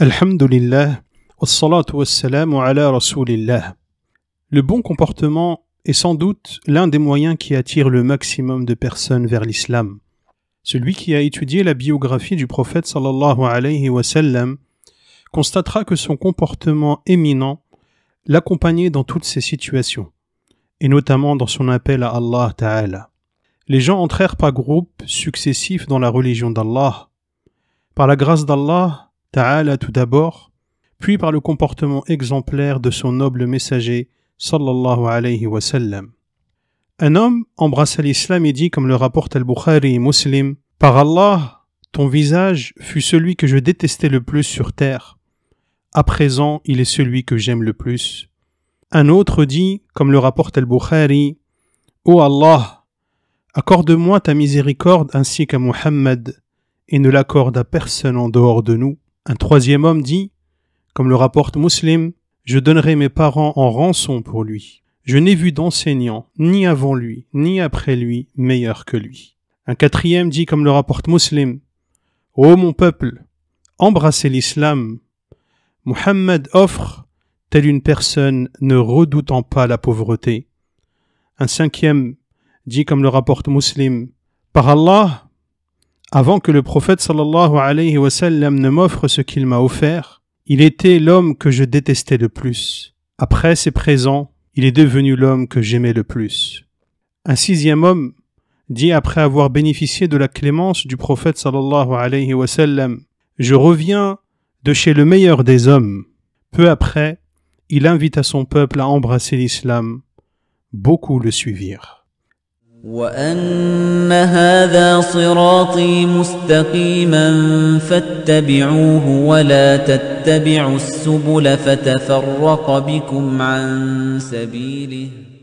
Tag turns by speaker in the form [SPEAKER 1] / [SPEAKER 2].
[SPEAKER 1] Le bon comportement est sans doute l'un des moyens qui attire le maximum de personnes vers l'islam. Celui qui a étudié la biographie du prophète sallallahu alayhi wa sallam constatera que son comportement éminent l'accompagnait dans toutes ses situations, et notamment dans son appel à Allah Ta'ala. Les gens entrèrent par groupes successifs dans la religion d'Allah. Par la grâce d'Allah, Ta'ala tout d'abord, puis par le comportement exemplaire de son noble messager, sallallahu alayhi wa sallam. Un homme embrassa l'islam et dit, comme le rapporte Al-Bukhari Muslim, Par Allah, ton visage fut celui que je détestais le plus sur terre. À présent, il est celui que j'aime le plus. Un autre dit, comme le rapporte Al-Bukhari, Ô Allah, accorde-moi ta miséricorde ainsi qu'à Muhammad, et ne l'accorde à personne en dehors de nous. Un troisième homme dit, comme le rapporte Muslim, je donnerai mes parents en rançon pour lui. Je n'ai vu d'enseignant, ni avant lui, ni après lui, meilleur que lui. Un quatrième dit, comme le rapporte Muslim, Ô mon peuple, embrassez l'islam. Muhammad offre, telle une personne ne redoutant pas la pauvreté. Un cinquième dit, comme le rapporte Muslim, Par Allah, avant que le prophète sallallahu alayhi wa ne m'offre ce qu'il m'a offert, il était l'homme que je détestais le plus. Après ses présents, il est devenu l'homme que j'aimais le plus. Un sixième homme dit après avoir bénéficié de la clémence du prophète sallallahu alayhi wa je reviens de chez le meilleur des hommes. Peu après, il invita son peuple à embrasser l'islam. Beaucoup le suivirent. وأن هذا صراطي مستقيما فاتبعوه ولا تتبعوا السبل فتفرق بكم عن سبيله